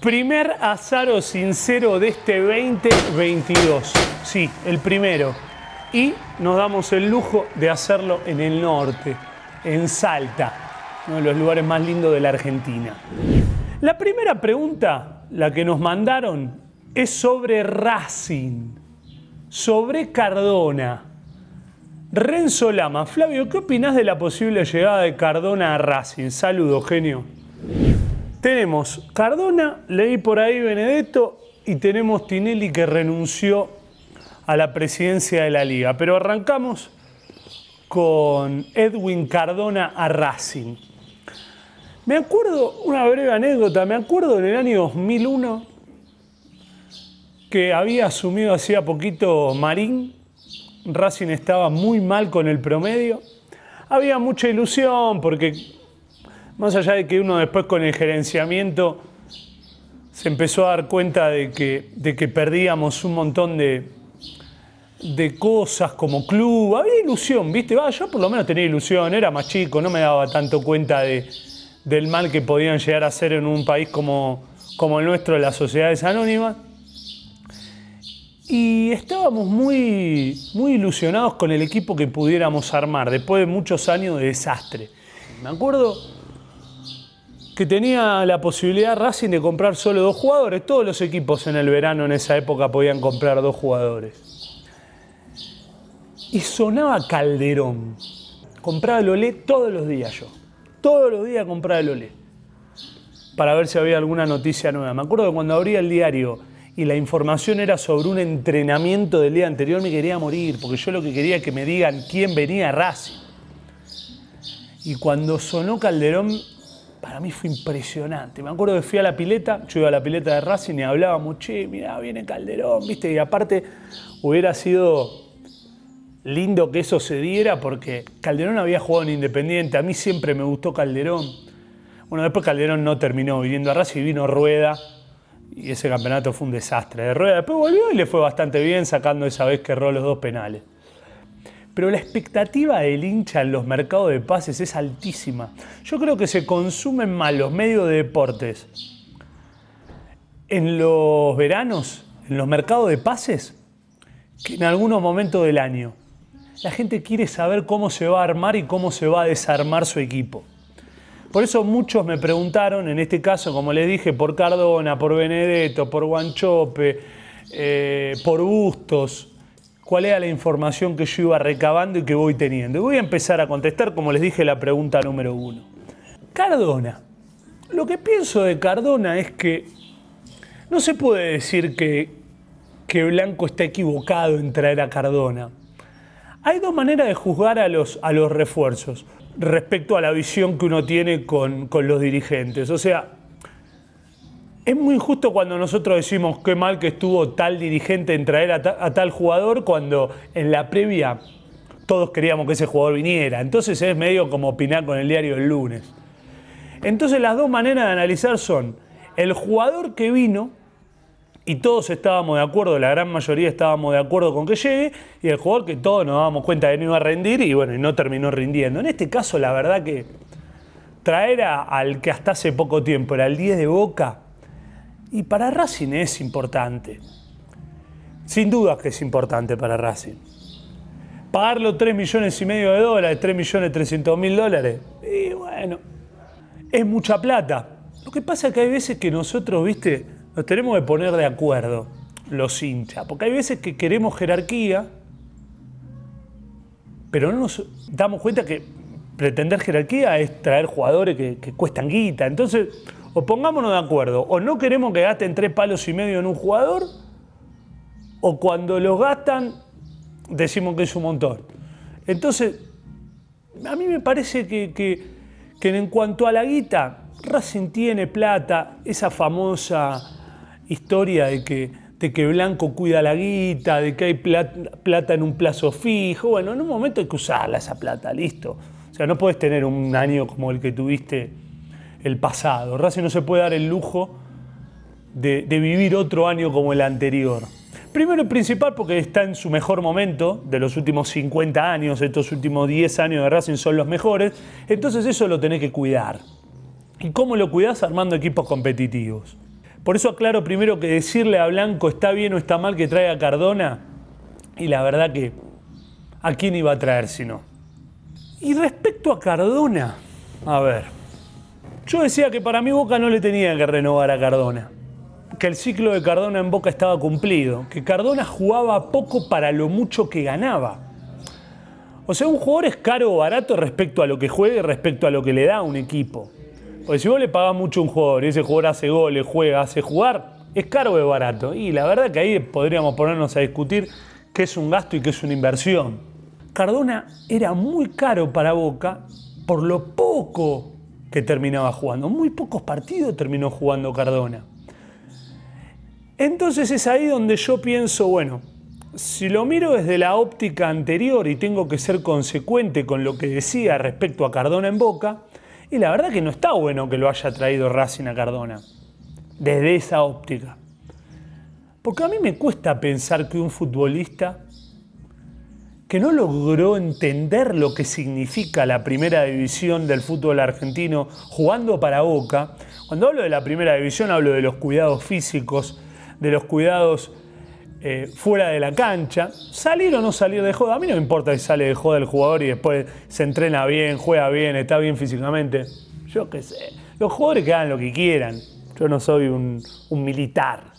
Primer azaro sincero de este 2022. Sí, el primero. Y nos damos el lujo de hacerlo en el norte, en Salta, uno de los lugares más lindos de la Argentina. La primera pregunta, la que nos mandaron, es sobre Racing, sobre Cardona. Renzo Lama, Flavio, ¿qué opinas de la posible llegada de Cardona a Racing? saludo genio. Tenemos Cardona, leí por ahí Benedetto y tenemos Tinelli que renunció a la presidencia de la liga. Pero arrancamos con Edwin Cardona a Racing. Me acuerdo, una breve anécdota, me acuerdo en el año 2001 que había asumido hacía poquito Marín, Racing estaba muy mal con el promedio, había mucha ilusión porque más allá de que uno después con el gerenciamiento se empezó a dar cuenta de que, de que perdíamos un montón de, de cosas como club, había ilusión, ¿viste? yo por lo menos tenía ilusión, era más chico, no me daba tanto cuenta del mal que podían llegar a ser en un país como, como el nuestro, las sociedades anónimas. Y estábamos muy, muy ilusionados con el equipo que pudiéramos armar, después de muchos años de desastre. Me acuerdo que tenía la posibilidad Racing de comprar solo dos jugadores. Todos los equipos en el verano en esa época podían comprar dos jugadores. Y sonaba Calderón. Compraba el Olé todos los días yo. Todos los días compraba el Olé. Para ver si había alguna noticia nueva. Me acuerdo que cuando abría el diario y la información era sobre un entrenamiento del día anterior, me quería morir, porque yo lo que quería es que me digan quién venía Racing. Y cuando sonó Calderón, para mí fue impresionante. Me acuerdo que fui a la pileta, yo iba a la pileta de Racing y hablábamos, che, mirá, viene Calderón, ¿viste? Y aparte hubiera sido lindo que eso se diera porque Calderón había jugado en Independiente, a mí siempre me gustó Calderón. Bueno, después Calderón no terminó viniendo a Racing, vino Rueda y ese campeonato fue un desastre de Rueda. Después volvió y le fue bastante bien sacando esa vez que erró los dos penales pero la expectativa del hincha en los mercados de pases es altísima. Yo creo que se consumen más los medios de deportes en los veranos, en los mercados de pases, que en algunos momentos del año. La gente quiere saber cómo se va a armar y cómo se va a desarmar su equipo. Por eso muchos me preguntaron, en este caso, como les dije, por Cardona, por Benedetto, por Guanchope, eh, por Bustos, cuál era la información que yo iba recabando y que voy teniendo. Y voy a empezar a contestar, como les dije, la pregunta número uno. Cardona. Lo que pienso de Cardona es que no se puede decir que, que Blanco está equivocado en traer a Cardona. Hay dos maneras de juzgar a los, a los refuerzos respecto a la visión que uno tiene con, con los dirigentes. O sea, es muy injusto cuando nosotros decimos qué mal que estuvo tal dirigente en traer a, tal jugador cuando en la previa todos queríamos que ese jugador viniera. Entonces es medio como opinar con el diario el lunes. Entonces las dos maneras de analizar son el jugador que vino y todos estábamos de acuerdo, la gran mayoría estábamos de acuerdo con que llegue y el jugador que todos nos dábamos cuenta que no iba a rendir y bueno, no terminó rindiendo. En este caso la verdad que traer al que hasta hace poco tiempo era el 10 de Boca y para Racing es importante. Sin duda que es importante para Racing. Pagarlo 3 millones y medio de dólares, 3 millones 300 mil dólares, y bueno, es mucha plata. Lo que pasa es que hay veces que nosotros, viste, nos tenemos que poner de acuerdo, los hinchas, porque hay veces que queremos jerarquía, pero no nos damos cuenta que pretender jerarquía es traer jugadores que, que cuestan guita. Entonces, o pongámonos de acuerdo, o no queremos que gasten tres palos y medio en un jugador, o cuando los gastan, decimos que es un montón. Entonces, a mí me parece que, que, en cuanto a la guita, Racing tiene plata, esa famosa historia de que, que Blanco cuida la guita, de que hay plata, plata en un plazo fijo. Bueno, en un momento hay que usarla esa plata, listo. O sea, no puedes tener un año como el que tuviste el pasado. Racing no se puede dar el lujo de, vivir otro año como el anterior. Primero y principal porque está en su mejor momento de los últimos 50 años, estos últimos 10 años de Racing son los mejores, entonces eso lo tenés que cuidar. ¿Y cómo lo cuidás armando equipos competitivos? Por eso aclaro primero que decirle a Blanco está bien o está mal que traiga Cardona, y la verdad que ¿a quién iba a traer si no? Y respecto a Cardona, a ver, yo decía que para mí Boca no le tenía que renovar a Cardona, que el ciclo de Cardona en Boca estaba cumplido, que Cardona jugaba poco para lo mucho que ganaba. O sea, un jugador es caro o barato respecto a lo que juegue respecto a lo que le da a un equipo. Porque si vos le pagás mucho a un jugador y ese jugador hace goles, juega, hace jugar, es caro o es barato. Y la verdad que ahí podríamos ponernos a discutir qué es un gasto y qué es una inversión. Cardona era muy caro para Boca por lo poco que terminaba jugando. Muy pocos partidos terminó jugando Cardona. Entonces es ahí donde yo pienso, bueno, si lo miro desde la óptica anterior y tengo que ser consecuente con lo que decía respecto a Cardona en Boca, y la verdad que no está bueno que lo haya traído Racing a Cardona, desde esa óptica. Porque a mí me cuesta pensar que un futbolista no logró entender lo que significa la primera división del fútbol argentino jugando para Boca. Cuando hablo de la primera división hablo de los cuidados físicos, de los cuidados eh, fuera de la cancha, salir o no salir de joda. A mí no me importa si sale de joda el jugador y después se entrena bien, juega bien, está bien físicamente. Yo qué sé. Los jugadores que hagan lo que quieran. Yo no soy un militar.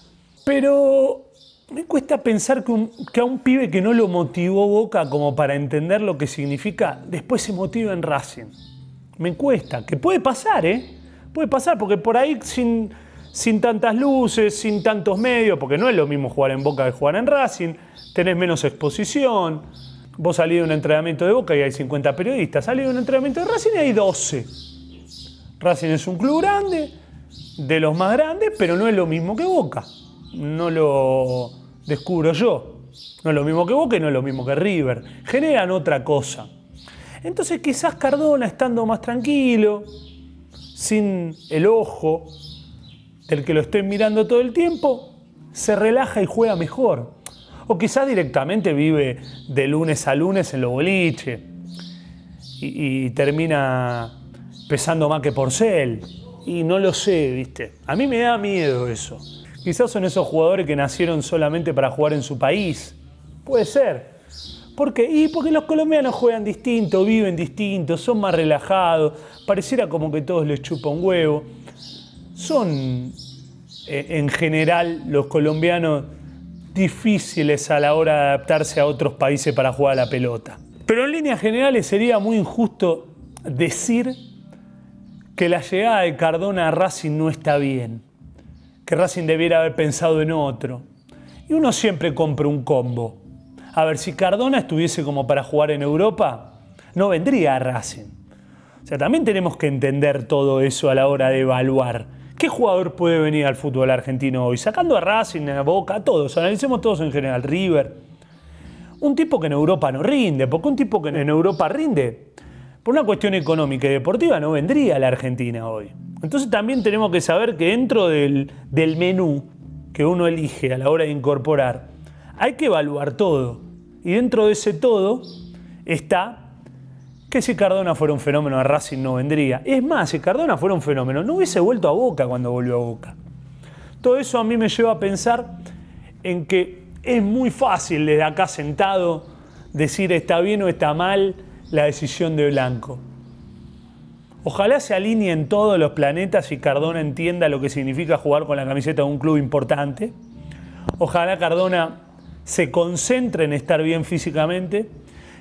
Pero me cuesta pensar que, a un pibe que no lo motivó Boca como para entender lo que significa, después se motiva en Racing. Me cuesta, que puede pasar, ¿eh? Puede pasar, porque por ahí sin, sin tantas luces, sin tantos medios, porque no es lo mismo jugar en Boca que jugar en Racing, tenés menos exposición. Vos salís de un entrenamiento de Boca y hay 50 periodistas, salís de un entrenamiento de Racing y hay 12. Racing es un club grande, de los más grandes, pero no es lo mismo que Boca no lo descubro yo. No es lo mismo que Boca y no es lo mismo que River. Generan otra cosa. Entonces quizás Cardona estando más tranquilo, sin el ojo del que lo estoy mirando todo el tiempo, se relaja y juega mejor. O quizás directamente vive de lunes a lunes en lo boliche y, y, termina pesando más que porcel. Y no lo sé, viste. A mí me da miedo eso. Quizás son esos jugadores que nacieron solamente para jugar en su país. Puede ser. ¿Por qué? Y porque los colombianos juegan distinto, viven distinto, son más relajados, pareciera como que todos les chupa un huevo. Son, eh, en general, los colombianos difíciles a la hora de adaptarse a otros países para jugar a la pelota. Pero en líneas generales sería muy injusto decir que la llegada de Cardona a Racing no está bien que Racing debiera haber pensado en otro. Y uno siempre compra un combo. A ver, si Cardona estuviese como para jugar en Europa, no vendría a Racing. O sea, también tenemos que entender todo eso a la hora de evaluar. ¿Qué jugador puede venir al fútbol argentino hoy? Sacando a Racing, a Boca, a todos, analicemos todos en general, River. Un tipo que en Europa no rinde, porque un tipo que en Europa rinde, por una cuestión económica y deportiva, no vendría a la Argentina hoy. Entonces también tenemos que saber que dentro del, menú que uno elige a la hora de incorporar, hay que evaluar todo. Y dentro de ese todo está que si Cardona fuera un fenómeno de Racing no vendría. Es más, si Cardona fuera un fenómeno, no hubiese vuelto a Boca cuando volvió a Boca. Todo eso a mí me lleva a pensar en que es muy fácil desde acá sentado decir está bien o está mal la decisión de Blanco. Ojalá se alineen todos los planetas y Cardona entienda lo que significa jugar con la camiseta de un club importante. Ojalá Cardona se concentre en estar bien físicamente.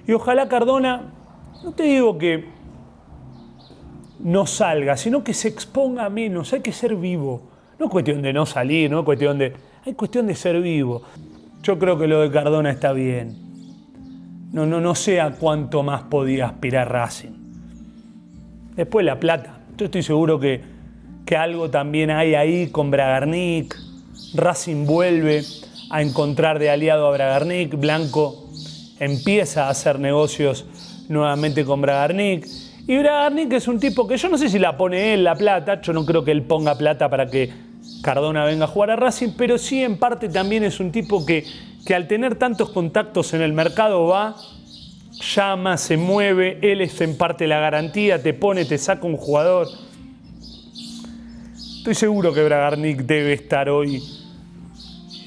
Y ojalá Cardona, no te digo que no salga, sino que se exponga menos. Hay que ser vivo. No es cuestión de no salir, no es cuestión de. Hay cuestión de ser vivo. Yo creo que lo de Cardona está bien. No, no, no sé a cuánto más podía aspirar Racing. Después la plata. Yo estoy seguro que, que algo también hay ahí con Bragarnik. Racing vuelve a encontrar de aliado a Bragarnik. Blanco empieza a hacer negocios nuevamente con Bragarnik. Y Bragarnik es un tipo que yo no sé si la pone él la plata, yo no creo que él ponga plata para que Cardona venga a jugar a Racing, pero sí en parte también es un tipo que, que al tener tantos contactos en el mercado va llama, se mueve, él es en parte la garantía, te pone, te saca un jugador. Estoy seguro que Bragarnik debe estar hoy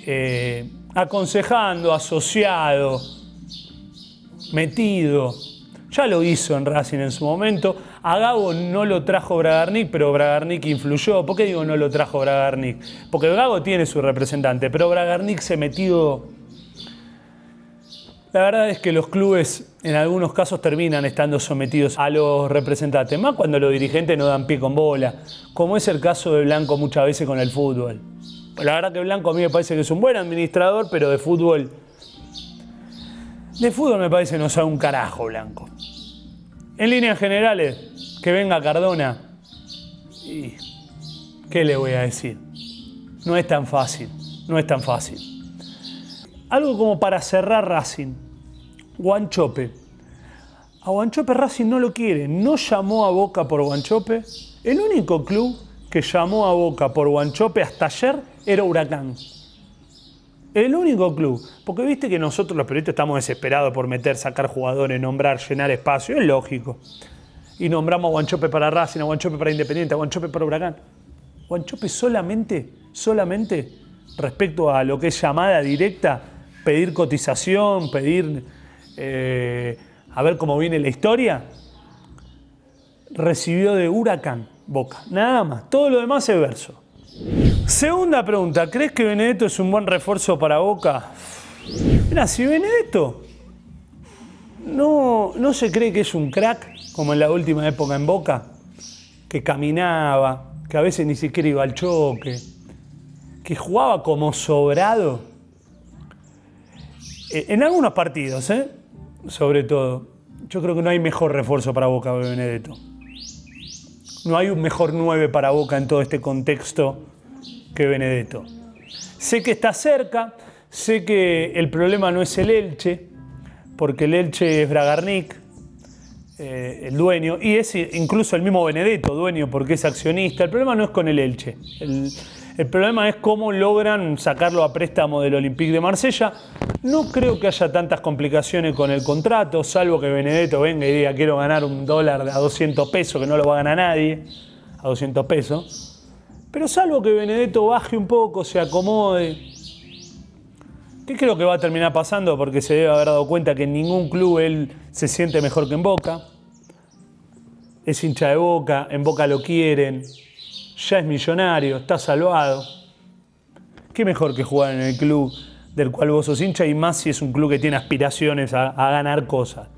eh, aconsejando, asociado, metido. Ya lo hizo en Racing en su momento. A no lo trajo Bragarnik, pero Bragarnik influyó. ¿Por qué digo no lo trajo Bragarnik? Porque Gago tiene su representante, pero Bragarnik se metió la verdad es que los clubes en algunos casos terminan estando sometidos a los representantes, más cuando los dirigentes no dan pie con bola, como es el caso de Blanco muchas veces con el fútbol. La verdad que Blanco a mí me parece que es un buen administrador, pero de fútbol... De fútbol me parece no sabe un carajo Blanco. En líneas generales, que venga Cardona. Y, ¿Qué le voy a decir? No es tan fácil, no es tan fácil algo como para cerrar Racing. Guanchope. A Guanchope Racing no lo quiere, no llamó a Boca por Guanchope. El único club que llamó a Boca por Guanchope hasta ayer era Huracán. El único club. Porque viste que nosotros los periodistas estamos desesperados por meter, sacar jugadores, nombrar, llenar espacio. Es lógico. Y nombramos a Guanchope para Racing, a Guanchope para Independiente, a Guanchope para Huracán. Guanchope solamente, solamente respecto a lo que es llamada directa, pedir cotización, pedir eh, a ver cómo viene la historia, recibió de Huracán Boca. Nada más, todo lo demás es verso. Segunda pregunta, ¿crees que Benedetto es un buen refuerzo para Boca? Mira, si Benedetto no, no se cree que es un crack, como en la última época en Boca, que caminaba, que a veces ni siquiera iba al choque, que jugaba como sobrado, eh, en algunos partidos, ¿eh? sobre todo, yo creo que no hay mejor refuerzo para Boca Benedetto. No hay un mejor 9 para Boca en todo este contexto que Benedetto. Sé que está cerca, sé que el problema no es el Elche, porque el Elche es Bragarnik, eh, el dueño, y es incluso el mismo Benedetto dueño porque es accionista. El problema no es con el Elche. El, el problema es cómo logran sacarlo a préstamo del Olympique de Marsella no creo que haya tantas complicaciones con el contrato, salvo que Benedetto venga y diga quiero ganar un dólar a 200 pesos, que no lo va a ganar nadie, a 200 pesos. Pero salvo que Benedetto baje un poco, se acomode, ¿Qué creo que va a terminar pasando? Porque se debe haber dado cuenta que en ningún club él se siente mejor que en Boca. Es hincha de Boca, en Boca lo quieren, ya es millonario, está salvado. ¿Qué mejor que jugar en el club del cual vos sos hincha y más si es un club que tiene aspiraciones a, ganar cosas.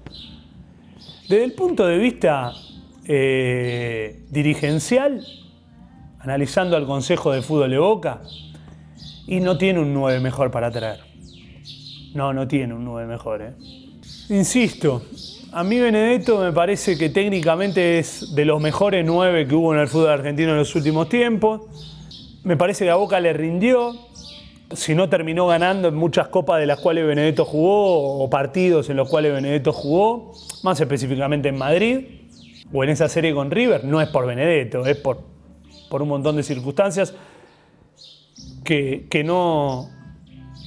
Desde el punto de vista eh, dirigencial, analizando al Consejo de Fútbol de Boca, y no tiene un 9 mejor para traer. No, no tiene un 9 mejor. Eh. Insisto, a mí Benedetto me parece que técnicamente es de los mejores 9 que hubo en el fútbol argentino en los últimos tiempos. Me parece que a Boca le rindió, si no terminó ganando en muchas copas de las cuales Benedetto jugó o partidos en los cuales Benedetto jugó, más específicamente en Madrid o en esa serie con River, no es por Benedetto, es por, por un montón de circunstancias que, no,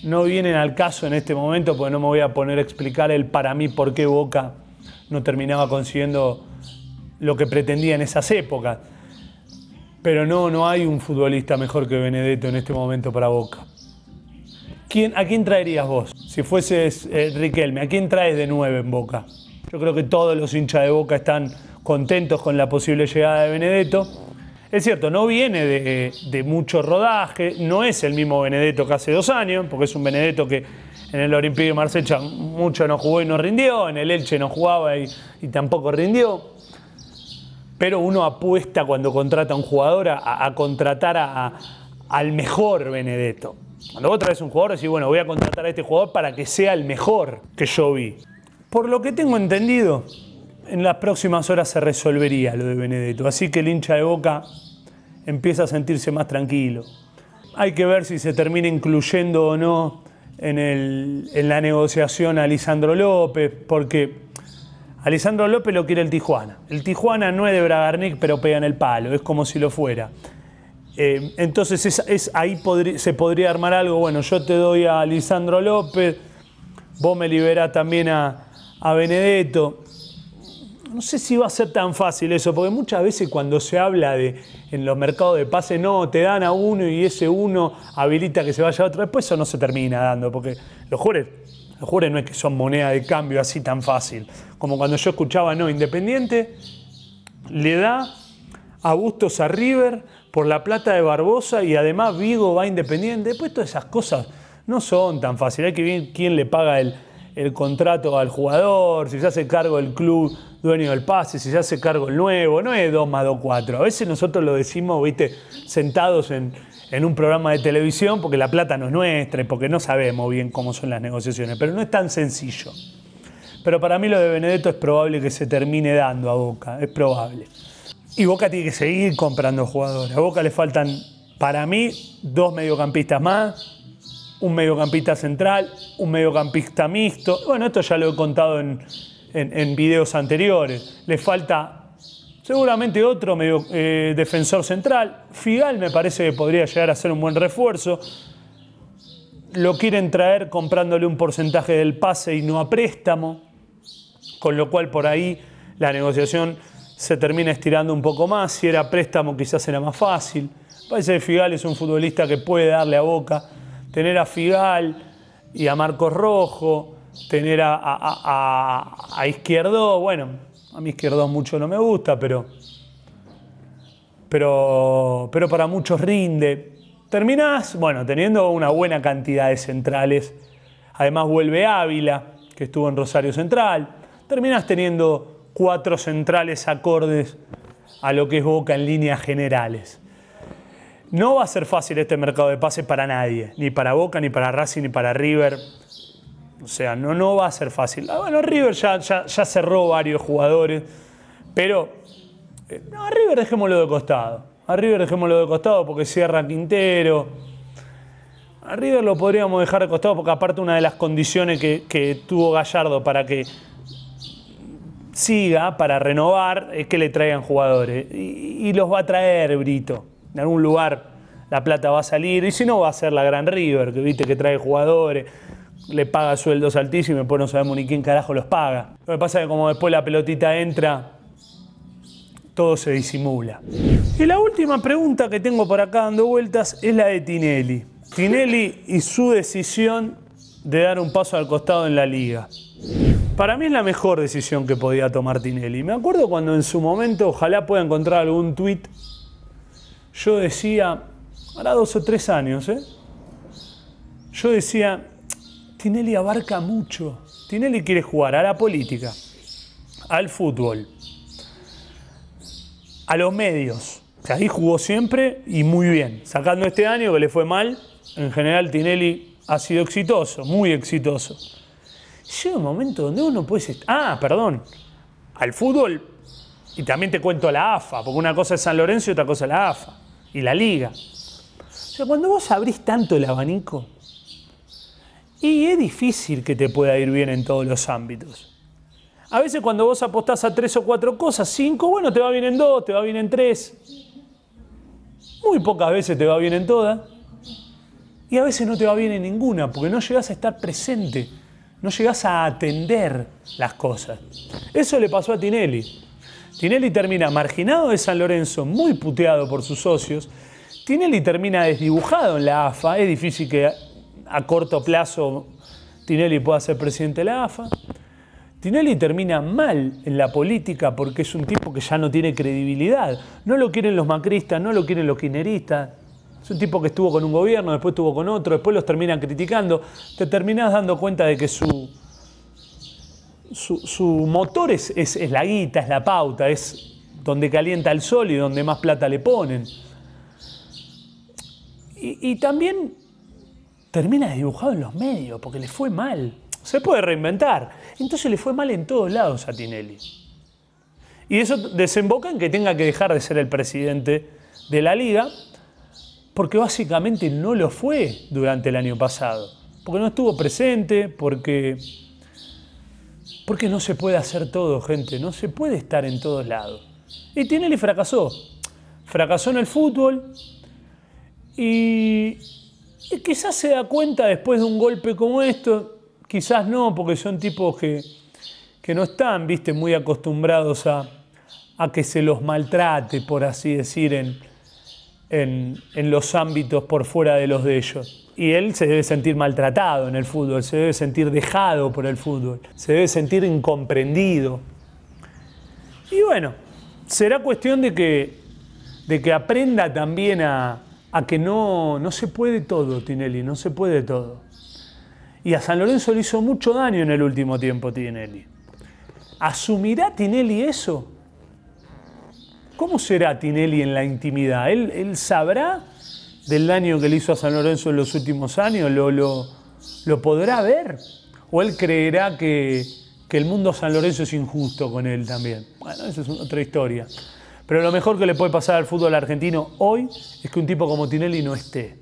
no vienen al caso en este momento, porque no me voy a poner a explicar el para mí por qué Boca no terminaba consiguiendo lo que pretendía en esas épocas. Pero no, no hay un futbolista mejor que Benedetto en este momento para Boca. ¿a quién traerías vos? Si fueses eh, Riquelme, ¿a quién traes de nueve en Boca? Yo creo que todos los hinchas de Boca están contentos con la posible llegada de Benedetto. Es cierto, no viene de, mucho rodaje, no es el mismo Benedetto que hace dos años, porque es un Benedetto que en el Olympique de Marsella mucho no jugó y no rindió, en el Elche no jugaba y, tampoco rindió. Pero uno apuesta cuando contrata a un jugador a, contratar al mejor Benedetto. Cuando vos traes un jugador, decís, bueno, voy a contratar a este jugador para que sea el mejor que yo vi. Por lo que tengo entendido, en las próximas horas se resolvería lo de Benedetto. Así que el hincha de Boca empieza a sentirse más tranquilo. Hay que ver si se termina incluyendo o no en, la negociación a Lisandro López, porque Alisandro López lo quiere el Tijuana. El Tijuana no es de Bragarnik, pero pega en el palo, es como si lo fuera. Eh, entonces es, ahí se podría armar algo, bueno, yo te doy a Lisandro López, vos me liberás también a, Benedetto. No sé si va a ser tan fácil eso, porque muchas veces cuando se habla de en los mercados de pases, no, te dan a uno y ese uno habilita que se vaya a otro, después eso no se termina dando, porque los jugadores, los no es que son moneda de cambio así tan fácil. Como cuando yo escuchaba, no, Independiente le da a Bustos a River por la plata de Barbosa y además Vigo va independiente. Después pues todas esas cosas no son tan fáciles. Hay que ver quién le paga el, contrato al jugador, si se hace cargo el club dueño del pase, si se hace cargo el nuevo, no es 2 más 2, 4. A veces nosotros lo decimos, viste, sentados en, en, un programa de televisión porque la plata no es nuestra y porque no sabemos bien cómo son las negociaciones, pero no es tan sencillo. Pero para mí lo de Benedetto es probable que se termine dando a Boca, es probable. Y Boca tiene que seguir comprando jugadores. A Boca le faltan, para mí, dos mediocampistas más, un mediocampista central, un mediocampista mixto. Bueno, esto ya lo he contado en, videos anteriores. Le falta seguramente otro medio, eh, defensor central. Figal me parece que podría llegar a ser un buen refuerzo. Lo quieren traer comprándole un porcentaje del pase y no a préstamo, con lo cual por ahí la negociación se termina estirando un poco más. Si era préstamo, quizás era más fácil. Parece que Figal es un futbolista que puede darle a boca. Tener a Figal y a Marcos Rojo, tener a, a, a, Izquierdo, bueno, a mi Izquierdo mucho no me gusta, pero, pero, pero para muchos rinde. Terminás, bueno, teniendo una buena cantidad de centrales. Además vuelve Ávila, que estuvo en Rosario Central. Terminás teniendo cuatro centrales acordes a lo que es Boca en líneas generales. No va a ser fácil este mercado de pases para nadie, ni para Boca, ni para Racing, ni para River. O sea, no, no va a ser fácil. Ah, bueno, River ya, ya, cerró varios jugadores, pero eh, a River dejémoslo de costado. A River dejémoslo de costado porque cierra Quintero. A River lo podríamos dejar de costado porque aparte una de las condiciones que tuvo Gallardo para que siga para renovar es eh, que le traigan jugadores. Y, los va a traer Brito. En algún lugar la plata va a salir. Y si no, va a ser la Gran River, que viste que trae jugadores, le paga sueldos altísimos y después no sabemos ni quién carajo los paga. Lo que pasa es que como después la pelotita entra, todo se disimula. Y la última pregunta que tengo por acá dando vueltas es la de Tinelli. Tinelli y su decisión de dar un paso al costado en la liga. Para mí es la mejor decisión que podía tomar Tinelli. Me acuerdo cuando en su momento, ojalá pueda encontrar algún tweet, yo decía, ahora dos o tres años, ¿eh? Yo decía, Tinelli abarca mucho. Tinelli quiere jugar a la política, al fútbol, a los medios. ahí jugó siempre y muy bien. Sacando este año que le fue mal, en general Tinelli ha sido exitoso, muy exitoso llega un momento donde uno puede... Estar... Ah, perdón, al fútbol, y también te cuento la AFA, porque una cosa es San Lorenzo y otra cosa es la AFA, y la liga. O sea, cuando vos abrís tanto el abanico, y es difícil que te pueda ir bien en todos los ámbitos. A veces cuando vos apostás a tres o cuatro cosas, cinco, bueno, te va bien en dos, te va bien en tres. Muy pocas veces te va bien en todas. Y a veces no te va bien en ninguna, porque no llegás a estar presente no llegas a atender las cosas. Eso le pasó a Tinelli. Tinelli termina marginado de San Lorenzo, muy puteado por sus socios. Tinelli termina desdibujado en la AFA. Es difícil que a corto plazo Tinelli pueda ser presidente de la AFA. Tinelli termina mal en la política porque es un tipo que ya no tiene credibilidad. No lo quieren los macristas, no lo quieren los kineristas, es un tipo que estuvo con un gobierno, después estuvo con otro, después los terminan criticando. Te terminás dando cuenta de que su, su, su motor es, la guita, es la pauta, es donde calienta el sol y donde más plata le ponen. Y, y también termina dibujado en los medios porque le fue mal. Se puede reinventar. Entonces le fue mal en todos lados a Tinelli. Y eso desemboca en que tenga que dejar de ser el presidente de la liga porque básicamente no lo fue durante el año pasado, porque no estuvo presente, porque, porque no se puede hacer todo, gente, no se puede estar en todos lados. Y Tinelli fracasó, fracasó en el fútbol y, quizás se da cuenta después de un golpe como esto, quizás no, porque son tipos que, que no están, viste, muy acostumbrados a, que se los maltrate, por así decir, en en, en, los ámbitos por fuera de los de ellos. Y él se debe sentir maltratado en el fútbol, se debe sentir dejado por el fútbol, se debe sentir incomprendido. Y bueno, será cuestión de que, de que aprenda también a, a que no, no se puede todo, Tinelli, no se puede todo. Y a San Lorenzo le hizo mucho daño en el último tiempo Tinelli. ¿Asumirá Tinelli eso? ¿Cómo será Tinelli en la intimidad? ¿Él, sabrá del daño que le hizo a San Lorenzo en los últimos años? ¿Lo, podrá ver? ¿O él creerá que, que el mundo San Lorenzo es injusto con él también? Bueno, esa es otra historia. Pero lo mejor que le puede pasar al fútbol argentino hoy es que un tipo como Tinelli no esté.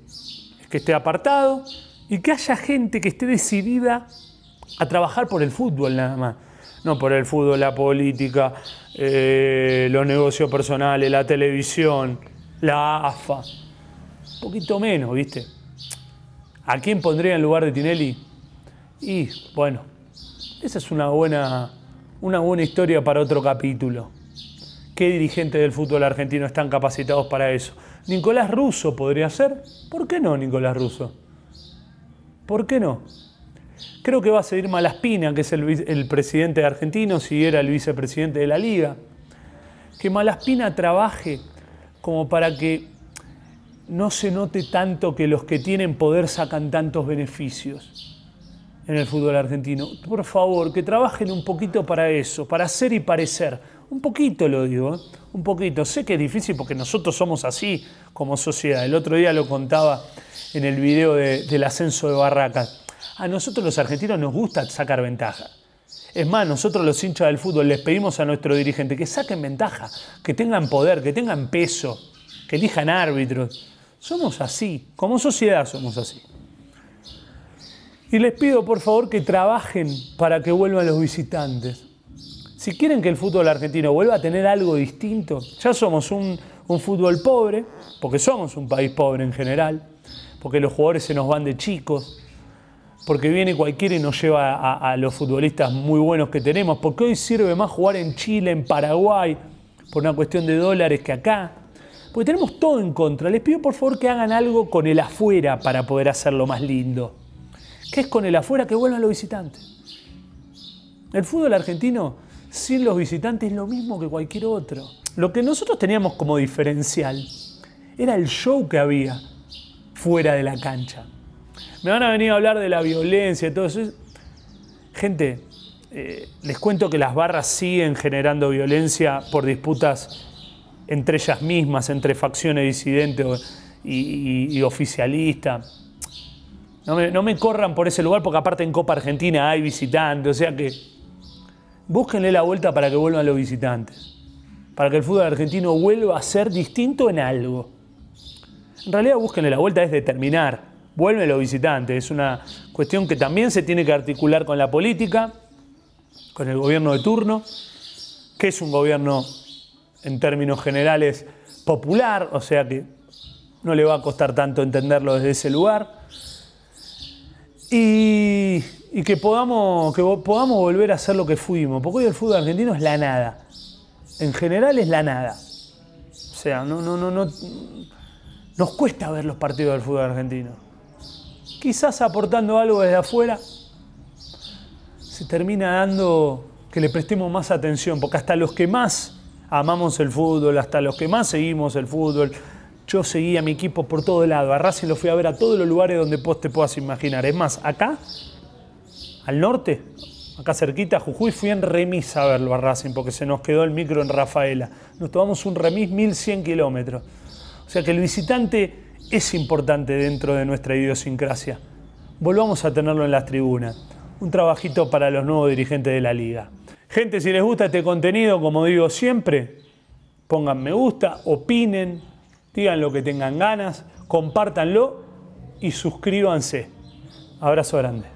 Es que esté apartado y que haya gente que esté decidida a trabajar por el fútbol nada más no por el fútbol, la política, eh, los negocios personales, la televisión, la AFA. Un poquito menos, ¿viste? ¿A quién pondría en lugar de Tinelli? Y bueno, esa es una buena, una buena historia para otro capítulo. ¿Qué dirigentes del fútbol argentino están capacitados para eso? Nicolás Russo podría ser. ¿Por qué no Nicolás Russo? ¿Por qué no? Creo que va a seguir Malaspina, que es el, presidente argentino, si era el vicepresidente de la liga. Que Malaspina trabaje como para que no se note tanto que los que tienen poder sacan tantos beneficios en el fútbol argentino. Por favor, que trabajen un poquito para eso, para hacer y parecer. Un poquito lo digo, ¿eh? un poquito. Sé que es difícil porque nosotros somos así como sociedad. El otro día lo contaba en el video del ascenso de Barracas. A nosotros los argentinos nos gusta sacar ventaja. Es más, nosotros los hinchas del fútbol les pedimos a nuestro dirigente que saquen ventaja, que tengan poder, que tengan peso, que elijan árbitros. Somos así, como sociedad somos así. Y les pido por favor que trabajen para que vuelvan los visitantes. Si quieren que el fútbol argentino vuelva a tener algo distinto, ya somos un, un fútbol pobre, porque somos un país pobre en general, porque los jugadores se nos van de chicos, porque viene cualquiera y nos lleva a, los futbolistas muy buenos que tenemos, porque hoy sirve más jugar en Chile, en Paraguay, por una cuestión de dólares que acá, porque tenemos todo en contra. Les pido por favor que hagan algo con el afuera para poder hacerlo más lindo. ¿Qué es con el afuera? Que vuelvan los visitantes. El fútbol argentino sin los visitantes es lo mismo que cualquier otro. Lo que nosotros teníamos como diferencial era el show que había fuera de la cancha. Me van a venir a hablar de la violencia y todo eso. Gente, eh, les cuento que las barras siguen generando violencia por disputas entre ellas mismas, entre facciones disidentes y, oficialistas. No me, no me, corran por ese lugar porque aparte en Copa Argentina hay visitantes, o sea que búsquenle la vuelta para que vuelvan los visitantes, para que el fútbol argentino vuelva a ser distinto en algo. En realidad búsquenle la vuelta es determinar Vuelve los visitantes. Es una cuestión que también se tiene que articular con la política, con el gobierno de turno, que es un gobierno en términos generales popular, o sea que no le va a costar tanto entenderlo desde ese lugar. Y, que, podamos, que podamos volver a ser lo que fuimos, porque hoy el fútbol argentino es la nada. En general es la nada. O sea, no, no, no, no, nos cuesta ver los partidos del fútbol argentino quizás aportando algo desde afuera, se termina dando que le prestemos más atención, porque hasta los que más amamos el fútbol, hasta los que más seguimos el fútbol, yo seguí a mi equipo por todo lado, a Racing lo fui a ver a todos los lugares donde vos te puedas imaginar. Es más, acá, al norte, acá cerquita, Jujuy, fui en remis a verlo a Racing, porque se nos quedó el micro en Rafaela. Nos tomamos un remis 1100 kilómetros. O sea que el visitante es importante dentro de nuestra idiosincrasia. Volvamos a tenerlo en las tribunas. Un trabajito para los nuevos dirigentes de la liga. Gente, si les gusta este contenido, como digo siempre, pongan me gusta, opinen, digan lo que tengan ganas, compártanlo y suscríbanse. Abrazo grande.